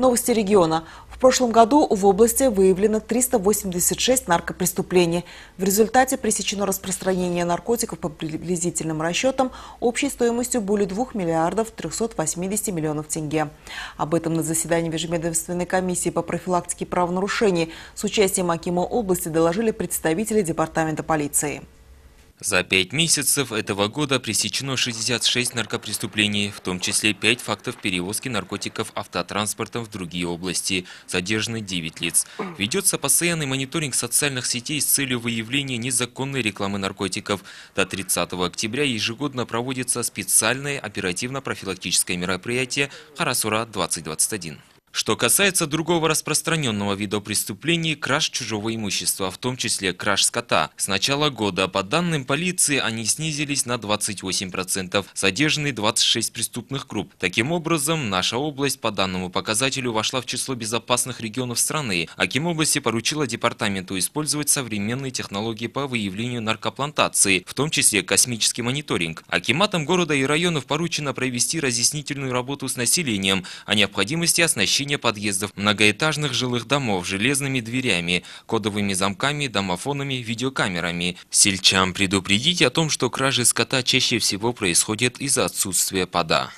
Новости региона. В прошлом году в области выявлено 386 наркопреступлений. В результате пресечено распространение наркотиков по приблизительным расчетам общей стоимостью более 2 миллиардов 380 миллионов тенге. Об этом на заседании Межведомственной комиссии по профилактике правонарушений с участием Акима области доложили представители Департамента полиции. За пять месяцев этого года пресечено 66 наркопреступлений, в том числе 5 фактов перевозки наркотиков автотранспортом в другие области. Задержаны 9 лиц. Ведется постоянный мониторинг социальных сетей с целью выявления незаконной рекламы наркотиков. До 30 октября ежегодно проводится специальное оперативно-профилактическое мероприятие «Харасура-2021». Что касается другого распространенного вида преступлений – краж чужого имущества, в том числе краж скота. С начала года, по данным полиции, они снизились на 28%, задержаны 26 преступных групп. Таким образом, наша область по данному показателю вошла в число безопасных регионов страны. Аким области поручила департаменту использовать современные технологии по выявлению наркоплантации, в том числе космический мониторинг. Акиматам города и районов поручено провести разъяснительную работу с населением о необходимости оснащения оснащение подъездов многоэтажных жилых домов железными дверями, кодовыми замками, домофонами, видеокамерами. Сельчам предупредить о том, что кражи скота чаще всего происходят из-за отсутствия пода.